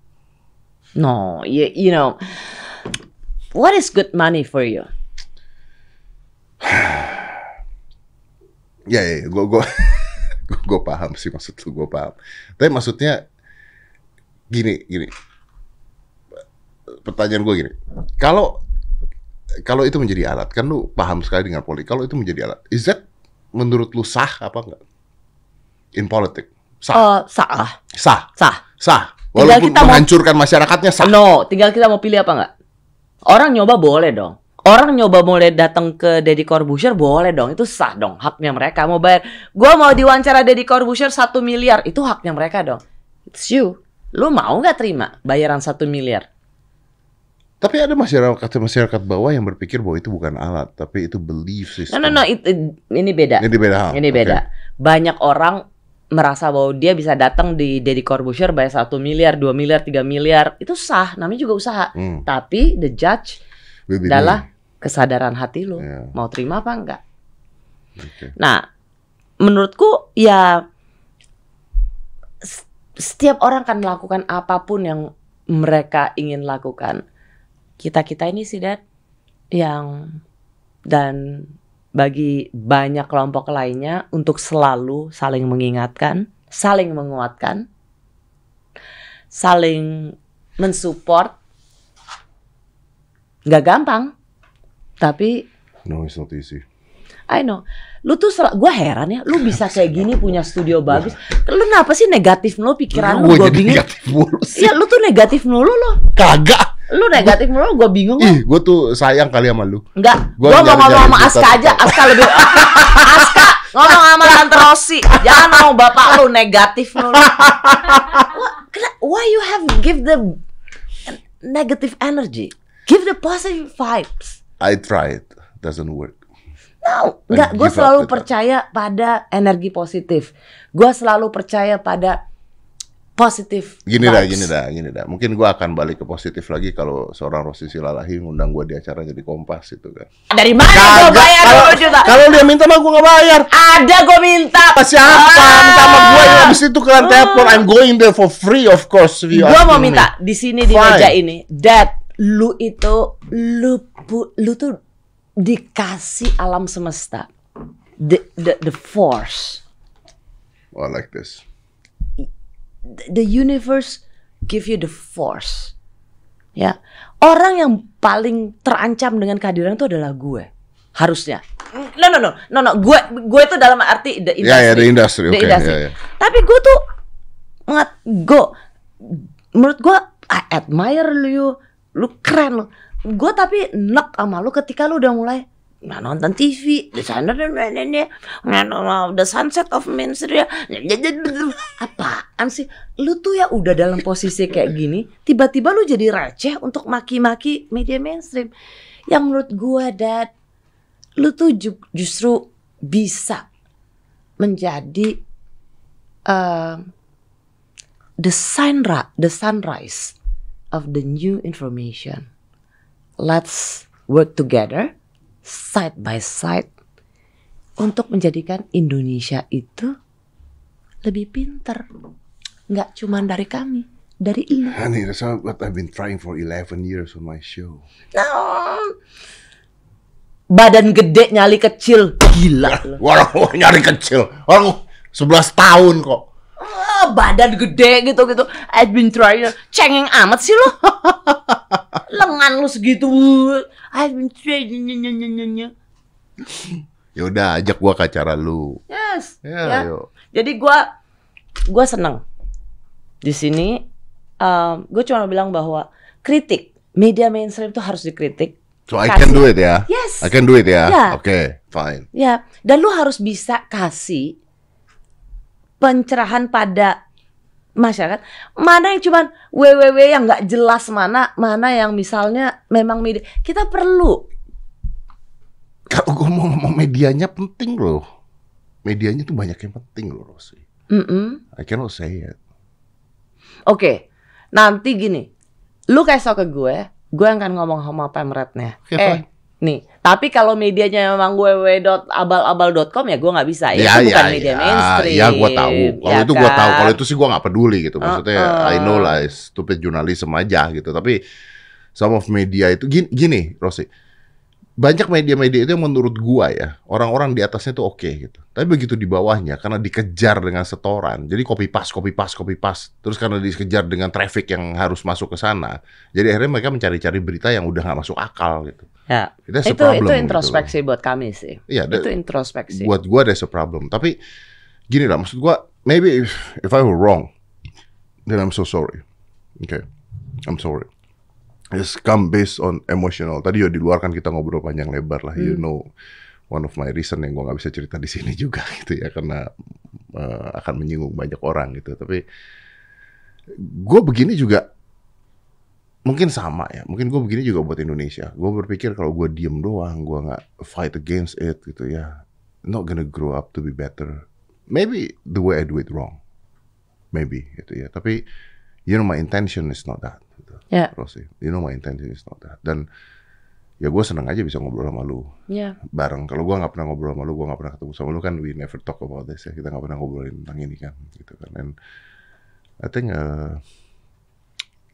no you, you know what is good money for you (sighs) ya ya gue gue gue paham sih maksud lu gue paham tapi maksudnya gini gini pertanyaan gue gini, kalau kalau itu menjadi alat, kan lu paham sekali dengan politik. Kalau itu menjadi alat, is that menurut lu sah apa enggak? In politik. Sah. Uh, sah. Sah. Sah. Sah. Walaupun tinggal kita menghancurkan mau, masyarakatnya sah. No, tinggal kita mau pilih apa enggak? Orang nyoba boleh dong. Orang nyoba mulai datang ke Deddy Corbuzier boleh dong, itu sah dong, haknya mereka mau bayar. Gua mau diwawancara Deddy Corbuzier satu miliar, itu haknya mereka dong. It's you. Lu mau nggak terima bayaran satu miliar? Tapi ada masyarakat masyarakat bawah yang berpikir bahwa itu bukan alat, tapi itu belief system. No, no, no, it, it, ini beda. Ini beda. Hal. Ini beda. Okay. Banyak orang merasa bahwa dia bisa datang di Deddy Corbusier bayar satu miliar, 2 miliar, 3 miliar, itu sah, namanya juga usaha. Hmm. Tapi the judge Lebih adalah kesadaran hati lo, yeah. mau terima apa enggak. Okay. Nah, menurutku ya setiap orang akan melakukan apapun yang mereka ingin lakukan kita kita ini sih Dad yang dan bagi banyak kelompok lainnya untuk selalu saling mengingatkan, saling menguatkan, saling mensupport. Gak gampang, tapi no, it's not easy. I know. Lu tuh sel- gue heran ya, lu bisa (laughs) kayak gini punya studio bagus. Lu kenapa sih negatif lu pikiran lu? Gue bingung. Iya, lu tuh negatif mulu lo. Kagak lu negatif mulu gue bingung ih gue tuh sayang kali sama lu enggak gue mau ngomong sama Aska aja Aska lebih (laughs) Aska ngomong sama Tante Rosi jangan mau bapak lu negatif mulu why you have give the negative energy give the positive vibes I try it, doesn't work No, enggak. Gue selalu percaya pada energi positif. Gue selalu percaya pada positif. Gini dah, gini dah, gini dah. Mungkin gue akan balik ke positif lagi kalau seorang Rosi Silalahi ngundang gue di acara jadi kompas itu kan. Dari mana gue bayar kalo, juta? Kalau dia minta mah gue gak bayar. Ada gue minta. Pasti siapa? Ah. Minta sama gue ya habis itu kan ah. telepon. I'm going there for free of course. Gue mau minta di sini di meja ini. That lu itu lu lu tuh dikasih alam semesta. The the, the force. Oh, I like this the universe give you the force. Ya. Orang yang paling terancam dengan kehadiran itu adalah gue. Harusnya. No no no. No no, gue gue itu dalam arti the ya, ya, industry. Ya yeah, yeah, the industry. The okay. industry. Yeah, yeah. Tapi gue tuh ngat go menurut gue I admire lu, lu keren lu. Gue tapi nek sama lu ketika lu udah mulai nggak nonton TV di sana dan nenek the sunset of Street apaan sih lu tuh ya udah dalam posisi kayak gini tiba-tiba lu jadi receh untuk maki-maki media mainstream yang menurut gua dad lu tuh justru bisa menjadi uh, the sun the sunrise of the new information let's work together side by side untuk menjadikan Indonesia itu lebih pinter. Nggak cuma dari kami, dari ini. Honey, that's not what I've been trying for 11 years on my show. No. Badan gede, nyali kecil. Gila. Orang nyali kecil. Orang 11 tahun kok. Oh, badan gede gitu gitu I've been trying, cengeng amat sih lo (laughs) lengan lu segitu I've been trying. ya udah ajak gua ke acara lu yes ya, ya. jadi gua gua seneng di sini um, gue cuma bilang bahwa kritik media mainstream itu harus dikritik So kasih. I can do it ya. Yes. I can do it ya. Yeah. Oke, okay, fine. Ya. Yeah. Dan lu harus bisa kasih pencerahan pada masyarakat mana yang cuman www yang nggak jelas mana mana yang misalnya memang media kita perlu kalau gue mau ngomong medianya penting loh medianya tuh banyak yang penting loh Rosi mm -mm. I cannot say it oke okay. nanti gini lu kasih ke gue gue yang akan ngomong sama pemretnya okay, eh fine Nih, tapi kalau medianya memang www.abalabal.com ya gue nggak bisa. Ya, ya bukan ya, ya, media ya, mainstream. Iya, gue ya tahu. Kalau ya itu kan? gue tahu. Kalau itu sih gue nggak peduli gitu. Maksudnya uh, uh. I know uh-uh. lah stupid journalism aja gitu. Tapi some of media itu gini, gini Rosi banyak media-media itu yang menurut gua ya orang-orang di atasnya tuh oke okay, gitu tapi begitu di bawahnya karena dikejar dengan setoran jadi copy pas copy pas copy pas terus karena dikejar dengan traffic yang harus masuk ke sana jadi akhirnya mereka mencari-cari berita yang udah nggak masuk akal gitu ya itu itu, gitu. introspeksi gitu. buat kami sih ya, itu introspeksi buat gua ada problem tapi gini lah maksud gua maybe if, if I were wrong then I'm so sorry okay I'm sorry It's come based on emotional. Tadi ya di luar kan kita ngobrol panjang lebar lah, hmm. you know one of my reason yang gue nggak bisa cerita di sini juga (laughs) gitu ya karena uh, akan menyinggung banyak orang gitu. Tapi gue begini juga mungkin sama ya mungkin gue begini juga buat Indonesia gue berpikir kalau gue diem doang gue nggak fight against it gitu ya not gonna grow up to be better maybe the way I do it wrong maybe gitu ya tapi you know my intention is not that yeah. terus sih you know my intention is not that dan ya gue seneng aja bisa ngobrol sama lu yeah. bareng kalau gue nggak pernah ngobrol sama lu gue nggak pernah ketemu sama lu kan we never talk about this ya kita nggak pernah ngobrolin tentang ini kan gitu kan and I think uh,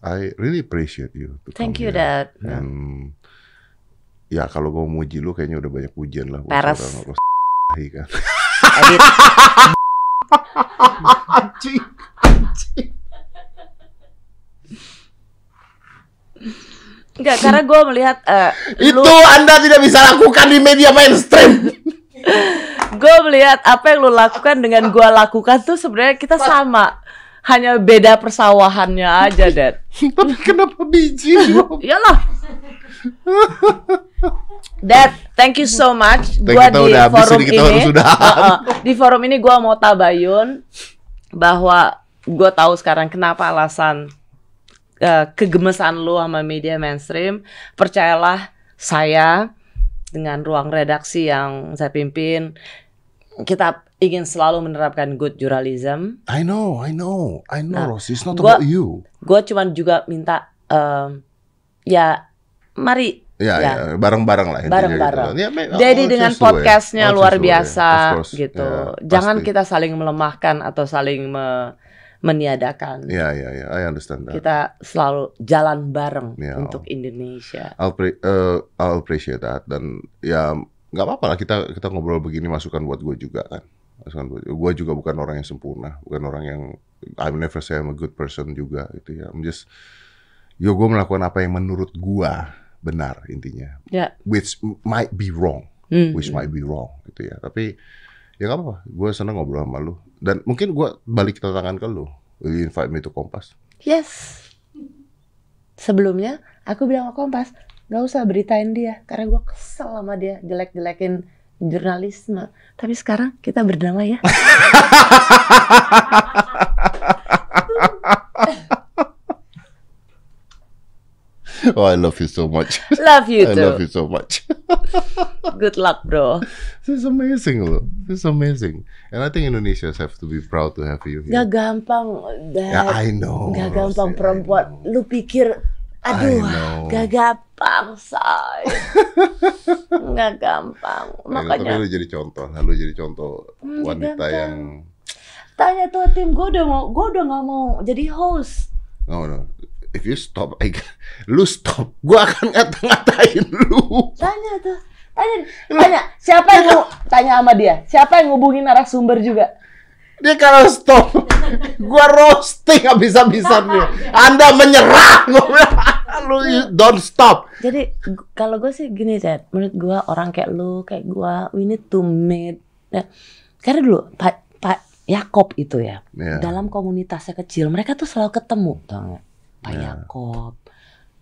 I really appreciate you to thank you here. dad and yeah. ya kalau gue muji lu kayaknya udah banyak pujian lah Paras. kan (laughs) Anjing. Anjing. Enggak, karena gue melihat uh, Itu lu... Anda tidak bisa lakukan di media mainstream (laughs) Gue melihat apa yang lo lakukan dengan gue lakukan tuh sebenarnya kita sama Hanya beda persawahannya aja, Dad Tapi kenapa biji? (laughs) Iyalah Dad, thank you so much gue di (laughs) di forum ini, Di forum ini gue mau tabayun Bahwa gue tahu sekarang kenapa alasan uh, kegemesan lu sama media mainstream, percayalah saya dengan ruang redaksi yang saya pimpin, kita ingin selalu menerapkan good journalism. I know, I know, I know, nah, Rosie. It's not gua, about you. Gue cuma juga minta, um, ya, mari Ya, ya. ya bareng-bareng lah gitu. bareng-bareng. Gitu. Ya, Jadi oh, dengan podcastnya oh, luar biasa ya. gitu. Ya, Jangan pasti. kita saling melemahkan atau saling me, meniadakan. Iya, iya, iya. I understand that. Kita selalu jalan bareng yeah, untuk oh. Indonesia. I'll, pre uh, I'll appreciate that. Dan ya nggak apa-apa lah kita kita ngobrol begini masukan buat gue juga kan. Masukan buat gue juga bukan orang yang sempurna, bukan orang yang I'm never say I'm a good person juga gitu ya. I'm just yo gue melakukan apa yang menurut gue benar intinya. Yeah. Which might be wrong. Mm -hmm. Which might be wrong gitu ya. Tapi ya gak apa-apa gue seneng ngobrol sama lu dan mungkin gue balik tangan ke lu will you invite me to Kompas yes sebelumnya aku bilang ke Kompas nggak usah beritain dia karena gue kesel sama dia jelek-jelekin jurnalisme tapi sekarang kita berdamai ya (laughs) (laughs) Oh, I love you so much. Love you (laughs) I too. I love you so much. (laughs) Good luck, bro. This is amazing, loh. This is amazing. And I think Indonesians have to be proud to have you here. Gak gampang, Dad. Yeah, I know. Gak gampang Rosie, perempuan. Lu pikir, aduh, gak gampang, say. gak gampang. Makanya. Tapi lu jadi contoh. Nah, lu jadi contoh hmm, wanita gampang. yang... Tanya tuh tim gue udah mau, gue udah gak mau jadi host. No, no if you stop, I, lu stop, gua akan ngata-ngatain lu. Tanya tuh, tanya, tanya, siapa yang mau tanya sama dia? Siapa yang ngubungin narasumber juga? Dia kalau stop, gua roasting habis-habisan dia. Anda menyerah, gua (laughs) lu don't stop. Jadi kalau gue sih gini Zed, menurut gue orang kayak lu, kayak gue, we need to meet. Ya, karena dulu Pak Pak Yakob itu ya, yeah. dalam komunitasnya kecil, mereka tuh selalu ketemu, tau gak? Pak yeah. Yakob,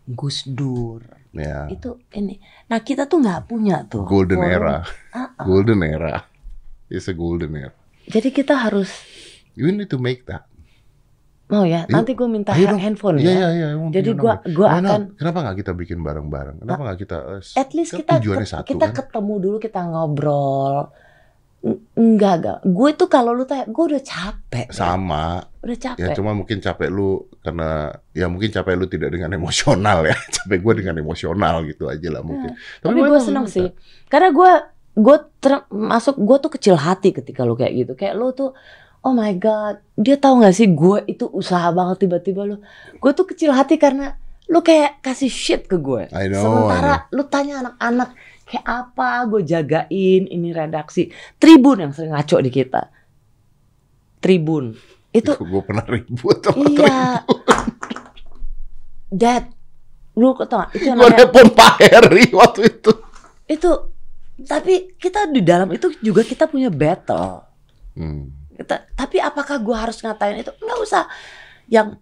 Gus Dur. Yeah. Itu ini. Nah, kita tuh nggak punya tuh. Golden forum. era. Uh -uh. Golden era. It's a golden era. Jadi kita harus You need to make that. oh ya, nanti gue minta handphone iya, ya. Yeah, yeah, Jadi gue gue akan. Kenapa nggak kita bikin bareng-bareng? Kenapa ah, nggak kita? Eh, at least kan kita ke, satu, kita kan? ketemu dulu, kita ngobrol, Enggak, enggak. Gue tuh kalau lu tanya, gue udah capek. Sama. Ya. Udah capek. Ya cuma mungkin capek lu karena ya mungkin capek lu tidak dengan (laughs) emosional ya. capek gue dengan emosional gitu aja lah mungkin. Nah, tapi, Tapi gue seneng sih. Karena gue gue termasuk gue tuh kecil hati ketika lu kayak gitu. Kayak lu tuh Oh my god, dia tahu gak sih gue itu usaha banget tiba-tiba lu. Gue tuh kecil hati karena lu kayak kasih shit ke gue. I know, Sementara I lu tanya anak-anak Kayak apa gue jagain ini redaksi. Tribun yang sering ngaco di kita. Tribun. Itu, ya, gue pernah ribut sama iya, Tribun. That lu tau itu namanya. Gue telepon Pak Heri waktu itu. Itu tapi kita di dalam itu juga kita punya battle. Hmm. Kita, tapi apakah gue harus ngatain itu? Enggak usah. Yang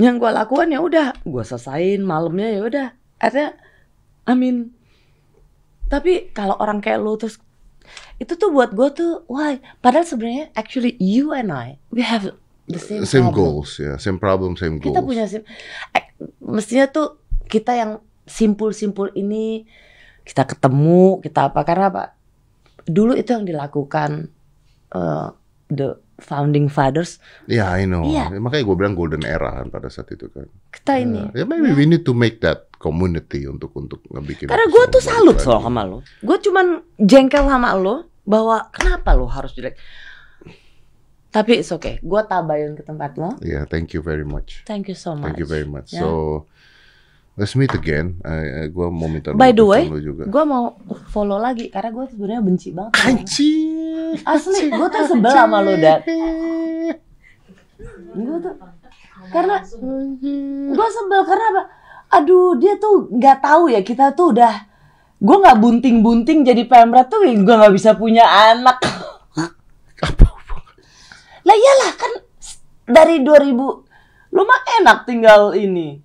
yang gue lakukan ya udah, gue selesain malamnya ya udah. Akhirnya, I mean, tapi kalau orang kayak lo terus itu tuh buat gue tuh why? padahal sebenarnya actually you and I we have the same, same goals ya yeah. same problem same goals kita punya same eh, mestinya tuh kita yang simpul-simpul ini kita ketemu kita apa karena apa dulu itu yang dilakukan uh, the founding fathers. Ya, yeah, I know. Yeah. Makanya gue bilang golden era kan pada saat itu kan. Kita yeah. ini. Yeah, maybe yeah. we need to make that community untuk untuk ngebikin karena gue tuh salut soal sama lo gue cuman jengkel sama lo bahwa kenapa lo harus jelek tapi it's okay gue tabayun ke tempat lo yeah thank you very much thank you so much thank you very much yeah. so Let's meet again. Uh, eh, eh, gue mau minta By the way, gue mau follow lagi karena gue sebenarnya benci banget. Benci Asli, gue tuh sebel sama lo dan Gue tuh karena gue sebel karena apa? aduh dia tuh nggak tahu ya kita tuh udah gue nggak bunting-bunting jadi pemret tuh gue nggak bisa punya anak apa lah iyalah kan dari 2000 lu mah enak tinggal ini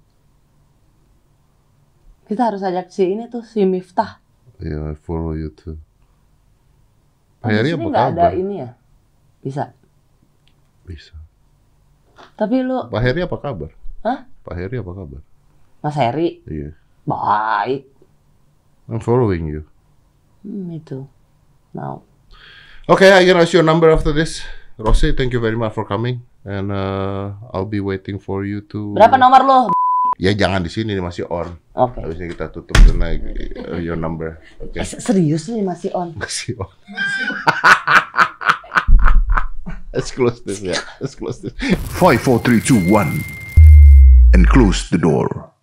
kita harus ajak si ini tuh si Miftah iya yeah, I follow you too Akhirnya apa kabar? ada ini ya? Bisa? Bisa. Tapi lu... Pak Heri apa kabar? Hah? Pak Heri apa kabar? Mas Heri. Iya. Baik. I'm following you. Hmm, me too. Now. Okay, I can ask your number after this. Rosie, thank you very much for coming. And uh, I'll be waiting for you to... Berapa nomor lo? Ya jangan di sini, masih on. Oke. Okay. Habisnya kita tutup karena uh, your number. Oke. Okay. Eh, serius nih masih on. Masih on. Let's close this ya. Yeah. Let's close this. Five, four, three, two, one, and close the door.